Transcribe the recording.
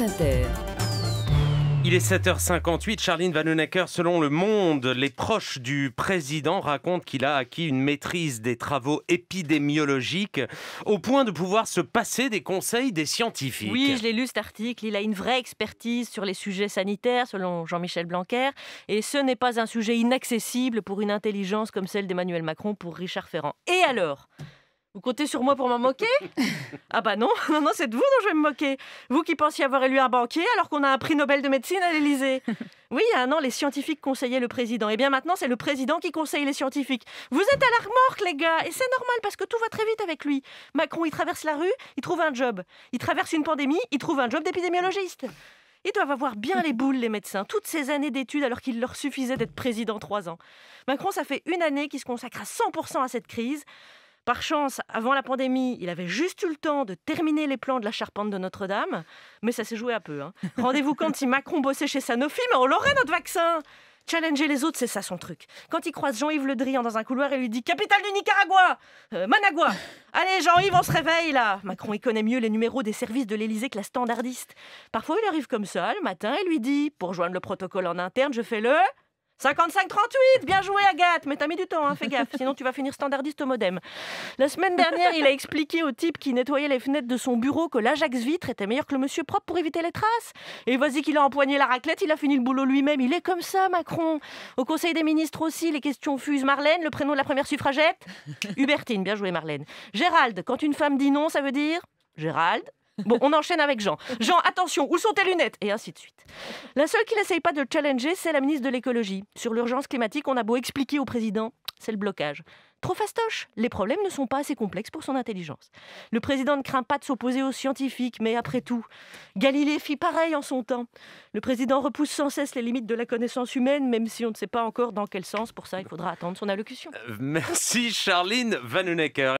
Inter. Il est 7h58, Charline Vanhoenacker, selon Le Monde, les proches du président racontent qu'il a acquis une maîtrise des travaux épidémiologiques au point de pouvoir se passer des conseils des scientifiques. Oui, je l'ai lu cet article, il a une vraie expertise sur les sujets sanitaires, selon Jean-Michel Blanquer, et ce n'est pas un sujet inaccessible pour une intelligence comme celle d'Emmanuel Macron pour Richard Ferrand. Et alors vous comptez sur moi pour m'en moquer Ah bah non, non, non, c'est de vous dont je vais me moquer. Vous qui pensiez avoir élu un banquier alors qu'on a un prix Nobel de médecine à l'Élysée. Oui, il y a un an, les scientifiques conseillaient le président. Et eh bien maintenant, c'est le président qui conseille les scientifiques. Vous êtes à la remorque, les gars, et c'est normal parce que tout va très vite avec lui. Macron, il traverse la rue, il trouve un job. Il traverse une pandémie, il trouve un job d'épidémiologiste. Ils doivent avoir bien les boules, les médecins, toutes ces années d'études alors qu'il leur suffisait d'être président trois ans. Macron, ça fait une année qu'il se consacre à 100% à cette crise. Par chance, avant la pandémie, il avait juste eu le temps de terminer les plans de la charpente de Notre-Dame, mais ça s'est joué un peu. Hein. Rendez-vous compte si Macron bossait chez Sanofi, mais on l'aurait notre vaccin Challenger les autres, c'est ça son truc. Quand il croise Jean-Yves Le Drian dans un couloir et lui dit Capitale du Nicaragua euh, Managua Allez Jean-Yves, on se réveille là Macron, il connaît mieux les numéros des services de l'Elysée que la standardiste. Parfois, il arrive comme ça le matin et lui dit Pour joindre le protocole en interne, je fais le 55-38, bien joué Agathe, mais t'as mis du temps, hein, fais gaffe, sinon tu vas finir standardiste au modem. La semaine dernière, il a expliqué au type qui nettoyait les fenêtres de son bureau que l'Ajax vitre était meilleur que le monsieur propre pour éviter les traces. Et vas qu'il a empoigné la raclette, il a fini le boulot lui-même, il est comme ça Macron. Au Conseil des ministres aussi, les questions fusent Marlène, le prénom de la première suffragette Hubertine, bien joué Marlène. Gérald, quand une femme dit non, ça veut dire Gérald, Bon, on enchaîne avec Jean. Jean, attention, où sont tes lunettes Et ainsi de suite. La seule qui n'essaye pas de challenger, c'est la ministre de l'écologie. Sur l'urgence climatique, on a beau expliquer au président, c'est le blocage. Trop fastoche, les problèmes ne sont pas assez complexes pour son intelligence. Le président ne craint pas de s'opposer aux scientifiques, mais après tout, Galilée fit pareil en son temps. Le président repousse sans cesse les limites de la connaissance humaine, même si on ne sait pas encore dans quel sens. Pour ça, il faudra attendre son allocution. Euh, merci Charline Vanunecker.